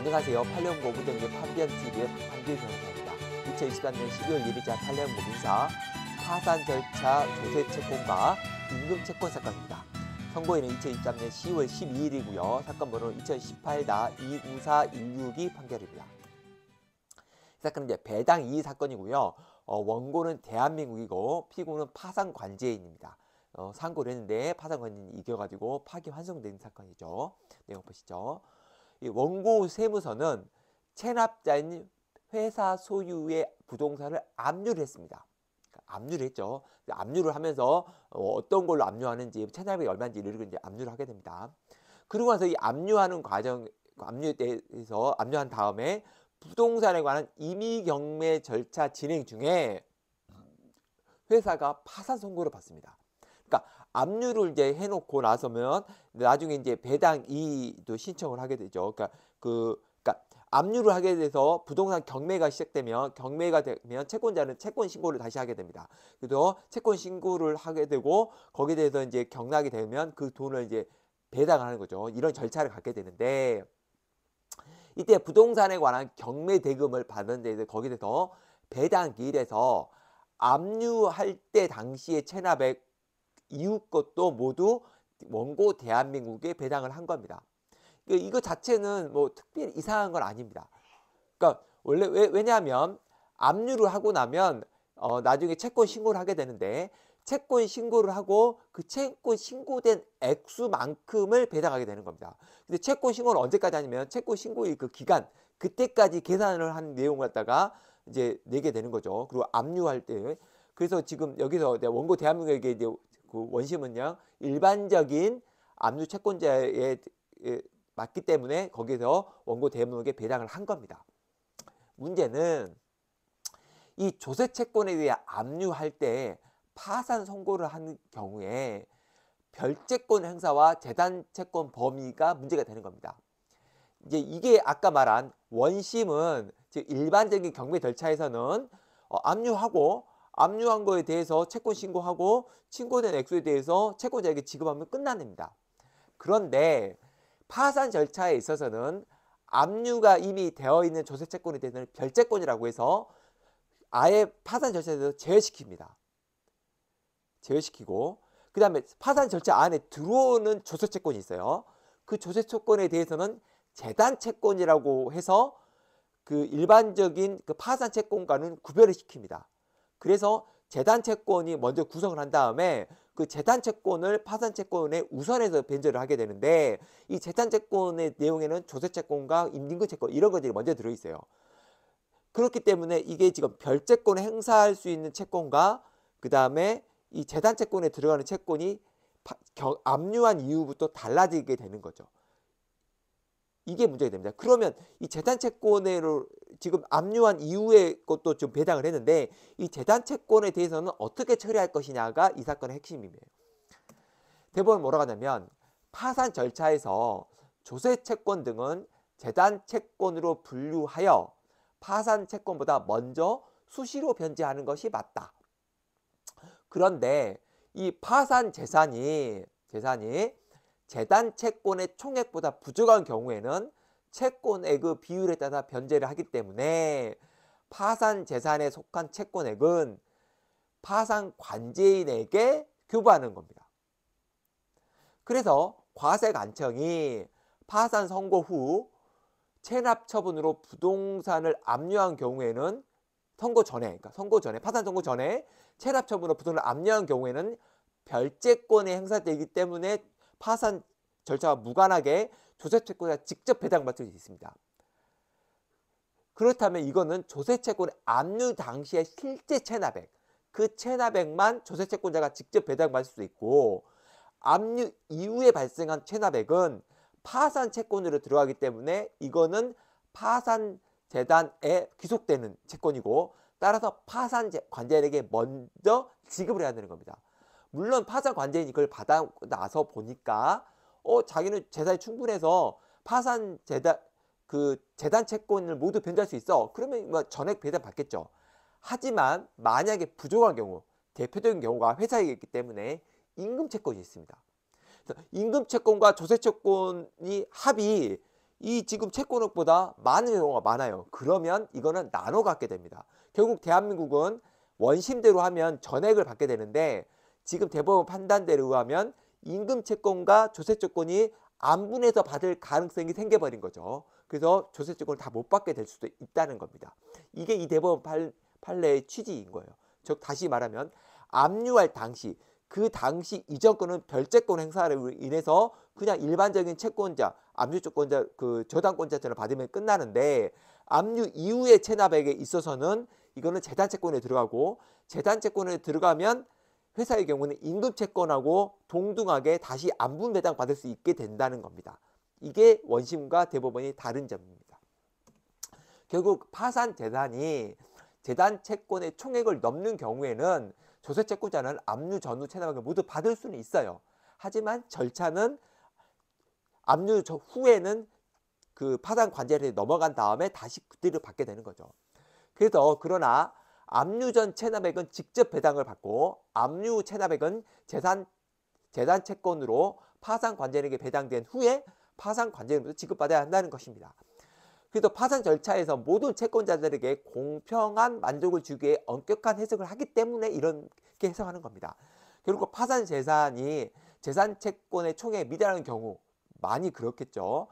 안녕하세요. 팔레온 고부대문제 판변TV의 박판길 변호사입니다. 2023년 12월 1일자 팔레온 고민사 파산 절차 조세 채권과 임금 채권 사건입니다. 선고일은 2023년 10월 12일이고요. 사건 번호는 2018나 29416이 판결입니다. 이 사건은 배당 이 사건이고요. 어, 원고는 대한민국이고 피고는 파산 관제인입니다. 어, 상고를 했는데 파산 관제인이 이겨가지고 파기 환송된 사건이죠. 내용 보시죠. 원고 세무서는 체납자인 회사 소유의 부동산을 압류를 했습니다. 그러니까 압류를 했죠. 압류를 하면서 어, 어떤 걸로 압류하는지 체납이 얼마인지 이런 이제 압류를 하게 됩니다. 그러고 나서 이 압류하는 과정 압류에 대해서 압류한 다음에 부동산에 관한 임의 경매 절차 진행 중에 회사가 파산 선고를 받습니다. 그러니까 압류를 이제 해놓고 나서면 나중에 이제 배당 이익도 신청을 하게 되죠. 그러니까 그그니까 압류를 하게 돼서 부동산 경매가 시작되면 경매가 되면 채권자는 채권 신고를 다시 하게 됩니다. 그래서 채권 신고를 하게 되고 거기에 대해서 이제 경락이 되면 그 돈을 이제 배당하는 거죠. 이런 절차를 갖게 되는데 이때 부동산에 관한 경매 대금을 받는데 이 거기에 대해서 배당기일에서 압류할 때 당시의 체납액 이웃 것도 모두 원고 대한민국에 배당을 한 겁니다. 그러니까 이거 자체는 뭐 특별히 이상한 건 아닙니다. 그러니까 원래 왜, 왜 냐하면 압류를 하고 나면 어, 나중에 채권 신고를 하게 되는데 채권 신고를 하고 그 채권 신고된 액수만큼을 배당하게 되는 겁니다. 근데 채권 신고는 언제까지 하냐면 채권 신고의그 기간 그때까지 계산을 한 내용을 갖다가 이제 내게 되는 거죠. 그리고 압류할 때 그래서 지금 여기서 원고 대한민국에게 이제 그 원심은요 일반적인 압류 채권자에 맞기 때문에 거기서 원고 대물에게 배당을 한 겁니다. 문제는 이 조세 채권에 대해 압류할 때 파산 선고를 한 경우에 별채권 행사와 재단 채권 범위가 문제가 되는 겁니다. 이제 이게 아까 말한 원심은 즉 일반적인 경매 절차에서는 어, 압류하고 압류한 거에 대해서 채권 신고하고 신고된 액수에 대해서 채권자에게 지급하면 끝납니다. 그런데 파산 절차에 있어서는 압류가 이미 되어 있는 조세 채권에 대해서는 별채권이라고 해서 아예 파산 절차에 대해서 제외시킵니다. 제외시키고 그 다음에 파산 절차 안에 들어오는 조세 채권이 있어요. 그 조세 채권에 대해서는 재단 채권이라고 해서 그 일반적인 그 파산 채권과는 구별을 시킵니다. 그래서 재단 채권이 먼저 구성을 한 다음에 그 재단 채권을 파산 채권에 우선해서 변제를 하게 되는데 이 재단 채권의 내용에는 조세 채권과 임대금 채권 이런 것들이 먼저 들어 있어요. 그렇기 때문에 이게 지금 별채권을 행사할 수 있는 채권과 그다음에 이 재단 채권에 들어가는 채권이 압류한 이후부터 달라지게 되는 거죠. 이게 문제가 됩니다. 그러면 이 재단 채권으로 지금 압류한 이후의 것도 좀 배당을 했는데 이 재단 채권에 대해서는 어떻게 처리할 것이냐가 이 사건의 핵심입니다. 대법원 뭐라고 하냐면 파산 절차에서 조세 채권 등은 재단 채권으로 분류하여 파산 채권보다 먼저 수시로 변제하는 것이 맞다. 그런데 이 파산 재산이 재산이 재단 채권의 총액보다 부족한 경우에는 채권액의 비율에 따라 변제를 하기 때문에 파산 재산에 속한 채권액은 파산 관제인에게 교부하는 겁니다. 그래서 과세관청이 파산 선고 후 체납 처분으로 부동산을 압류한 경우에는 선고 전에, 그러니까 선고 전에, 파산 선고 전에 체납 처분으로 부동산을 압류한 경우에는 별채권의 행사되기 때문에 파산 절차와 무관하게 조세 채권에 직접 배당받을 수 있습니다. 그렇다면 이거는 조세 채권의 압류 당시의 실제 체납액, 그 체납액만 조세 채권자가 직접 배당받을 수 있고 압류 이후에 발생한 체납액은 파산 채권으로 들어가기 때문에 이거는 파산 재단에 귀속되는 채권이고 따라서 파산 관제인에게 먼저 지급을 해야 되는 겁니다. 물론 파산 관제인이 그걸 받아 나서 보니까 어 자기는 재산이 충분해서 파산 재단 그 재단 채권을 모두 변제할 수 있어. 그러면 뭐 전액 배당 받겠죠. 하지만 만약에 부족한 경우 대표적인 경우가 회사이기 때문에 임금 채권이 있습니다. 임금 채권과 조세 채권이 합이 이 지금 채권업보다 많은 경우가 많아요. 그러면 이거는 나눠 갖게 됩니다. 결국 대한민국은 원심대로 하면 전액을 받게 되는데 지금 대법원 판단대로 하면 임금 채권과 조세 채권이 안 분해서 받을 가능성이 생겨버린 거죠. 그래서 조세 채권을 다 못 받게 될 수도 있다는 겁니다. 이게 이 대법원 판례의 판 취지인 거예요. 즉 다시 말하면 압류할 당시 그 당시 이전권은 별채권 행사를 인해서 그냥 일반적인 채권자, 압류채권자, 그 저당권자처럼 받으면 끝나는데 압류 이후의 체납액에 있어서는 이거는 재단채권에 들어가고 재단채권에 들어가면 회사의 경우는 임금 채권하고 동등하게 다시 안분 배당 받을 수 있게 된다는 겁니다. 이게 원심과 대법원이 다른 점입니다. 결국 파산 재단이 재단 채권의 총액을 넘는 경우에는 조세 채권자는 압류 전후 체납액을 모두 받을 수는 있어요. 하지만 절차는 압류 후에는 그 파산 관제를 넘어간 다음에 다시 그때를 받게 되는 거죠. 그래서 그러나 압류전 체납액은 직접 배당을 받고 압류 체납액은 재산 재산 채권으로 파산 관제인에게 배당된 후에 파산 관제인으로 지급받아야 한다는 것입니다. 그래서 파산 절차에서 모든 채권자들에게 공평한 만족을 주기 위해 엄격한 해석을 하기 때문에 이렇게 해석하는 겁니다. 결국 파산 재산이 재산 채권의 총에 미달하는 경우 많이 그렇겠죠.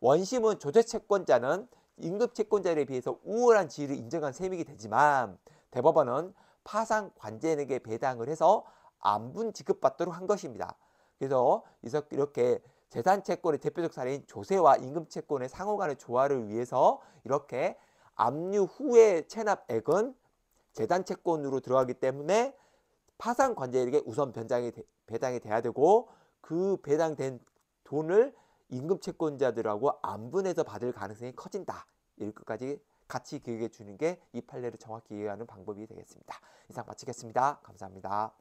원심은 조세 채권자는 임금 채권자에 비해서 우월한 지위를 인정한 셈이 되지만 대법원은 파산 관제인에게 배당을 해서 안분 지급받도록 한 것입니다. 그래서 이렇게 재산 채권의 대표적 사례인 조세와 임금 채권의 상호간의 조화를 위해서 이렇게 압류 후에 체납액은 재산 채권으로 들어가기 때문에 파산 관제에게 인 우선 변장이 배당이 돼야 되고 그 배당된 돈을 임금 채권자들하고 안분해서 받을 가능성이 커진다. 이렇게까지 같이 기획해 주는 게 이 판례를 정확히 이해하는 방법이 되겠습니다. 이상 마치겠습니다. 감사합니다.